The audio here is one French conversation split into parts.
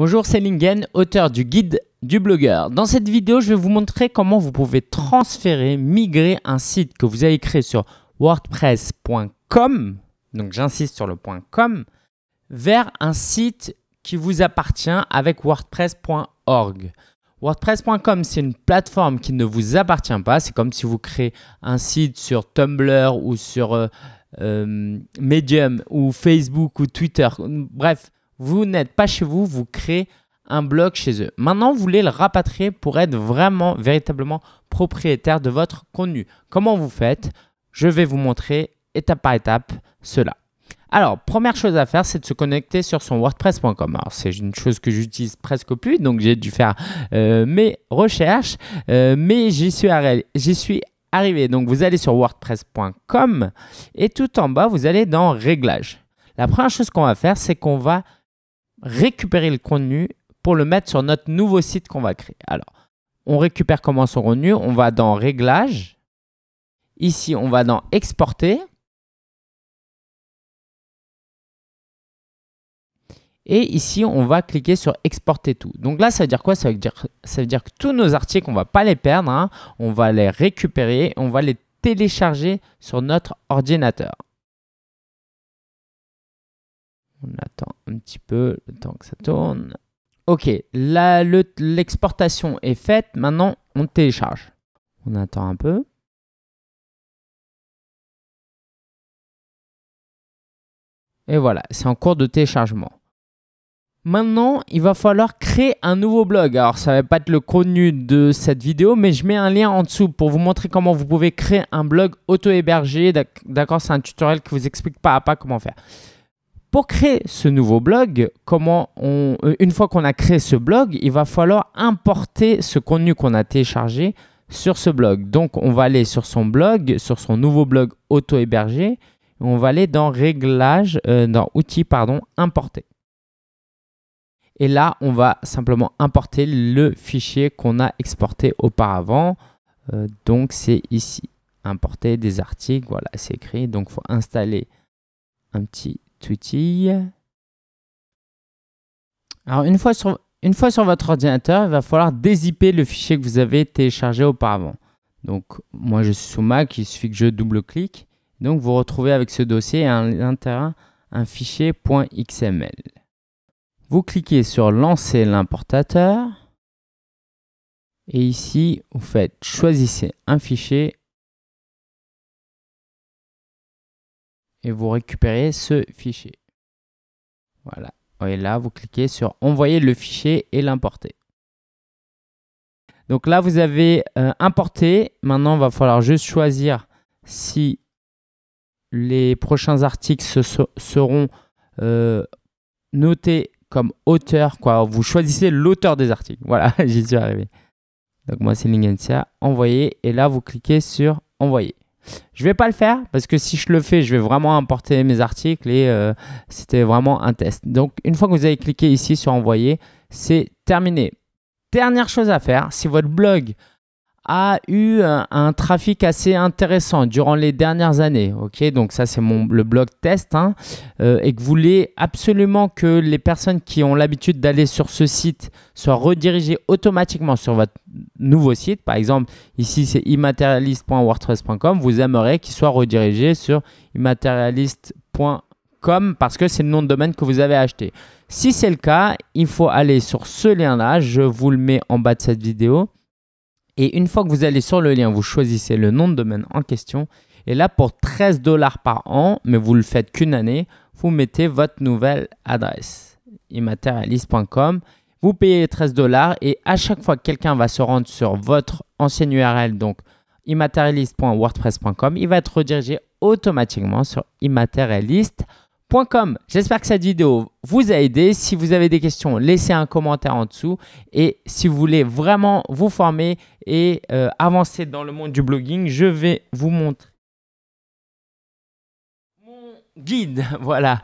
Bonjour, c'est Lingen, auteur du guide du blogueur. Dans cette vidéo, je vais vous montrer comment vous pouvez transférer, migrer un site que vous avez créé sur wordpress.com, donc j'insiste sur le .com, vers un site qui vous appartient avec wordpress.org. WordPress.com, c'est une plateforme qui ne vous appartient pas. C'est comme si vous créez un site sur Tumblr ou sur euh, euh, Medium ou Facebook ou Twitter. Bref, vous n'êtes pas chez vous, vous créez un blog chez eux. Maintenant, vous voulez le rapatrier pour être vraiment, véritablement propriétaire de votre contenu. Comment vous faites Je vais vous montrer étape par étape cela. Alors, première chose à faire, c'est de se connecter sur son WordPress.com. Alors, c'est une chose que j'utilise presque plus, donc j'ai dû faire euh, mes recherches, euh, mais j'y suis, suis, arrivé. Donc, vous allez sur WordPress.com et tout en bas, vous allez dans Réglages. La première chose qu'on va faire, c'est qu'on va récupérer le contenu pour le mettre sur notre nouveau site qu'on va créer. Alors, on récupère comment son contenu On va dans Réglages. Ici, on va dans Exporter. Et ici, on va cliquer sur exporter tout. Donc là, ça veut dire quoi ça veut dire, que tous nos articles, on ne va pas les perdre. Hein. On va les récupérer, on va les télécharger sur notre ordinateur. On attend un petit peu le temps que ça tourne. Ok, l'exportation est faite. Maintenant, on télécharge. On attend un peu. Et voilà, c'est en cours de téléchargement. Maintenant, il va falloir créer un nouveau blog. Alors, ça ne va pas être le contenu de cette vidéo, mais je mets un lien en dessous pour vous montrer comment vous pouvez créer un blog auto-hébergé. D'accord, c'est un tutoriel qui vous explique pas à pas comment faire. Pour créer ce nouveau blog, comment on, euh, une fois qu'on a créé ce blog, il va falloir importer ce contenu qu'on a téléchargé sur ce blog. Donc on va aller sur son blog, sur son nouveau blog auto-hébergé, on va aller dans réglages, euh, dans outils, pardon, importer. Et là, on va simplement importer le fichier qu'on a exporté auparavant. Euh, donc c'est ici, importer des articles, voilà, c'est écrit. Donc il faut installer un petit outil Alors, une fois, sur, une fois sur votre ordinateur, il va falloir dézipper le fichier que vous avez téléchargé auparavant. Donc, moi, je suis sous Mac, il suffit que je double-clique. Donc, vous retrouvez avec ce dossier à l'intérieur un fichier .xml. Vous cliquez sur Lancer l'importateur. Et ici, vous faites Choisissez un fichier et vous récupérez ce fichier. Voilà. Et là, vous cliquez sur envoyer le fichier et l'importer. Donc là, vous avez euh, importé. Maintenant, il va falloir juste choisir si les prochains articles seront euh, notés comme auteur. Quoi. Vous choisissez l'auteur des articles. Voilà, j'y suis arrivé. Donc moi, c'est Lingensia. Envoyer. Et là, vous cliquez sur envoyer. Je vais pas le faire parce que si je le fais, je vais vraiment importer mes articles et euh, c'était vraiment un test. Donc une fois que vous avez cliqué ici sur envoyer, c'est terminé. Dernière chose à faire, si votre blog a eu euh, un, trafic assez intéressant durant les dernières années. Ok, donc ça c'est mon le blog test hein. euh, et que vous voulez absolument que les personnes qui ont l'habitude d'aller sur ce site soient redirigées automatiquement sur votre nouveau site. Par exemple, ici c'est immatérialiste.wordpress.com. Vous aimeriez qu'ils soient redirigés sur immaterialist.com parce que c'est le nom de domaine que vous avez acheté. Si c'est le cas, il faut aller sur ce lien-là. Je vous le mets en bas de cette vidéo. Et une fois que vous allez sur le lien, vous choisissez le nom de domaine en question. Et là, pour 13 dollars par an, mais vous le faites qu'une année, vous mettez votre nouvelle adresse, immaterialiste.com. Vous payez 13 dollars et à chaque fois que quelqu'un va se rendre sur votre ancienne URL, donc immaterialiste.wordpress.com, il va être redirigé automatiquement sur immaterialiste.com. J'espère que cette vidéo vous a aidé. Si vous avez des questions, laissez un commentaire en dessous. Et si vous voulez vraiment vous former et euh, avancer dans le monde du blogging, je vais vous montrer mon guide. Voilà.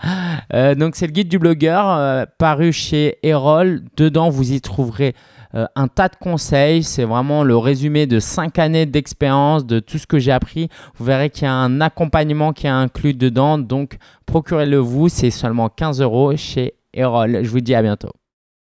Euh, donc c'est le guide du blogueur euh, paru chez Erol. Dedans, vous y trouverez euh, un tas de conseils. C'est vraiment le résumé de 5 années d'expérience, de tout ce que j'ai appris. Vous verrez qu'il y a un accompagnement qui est inclus dedans. Donc, procurez-le vous. C'est seulement 15 euros chez Erol. Je vous dis à bientôt.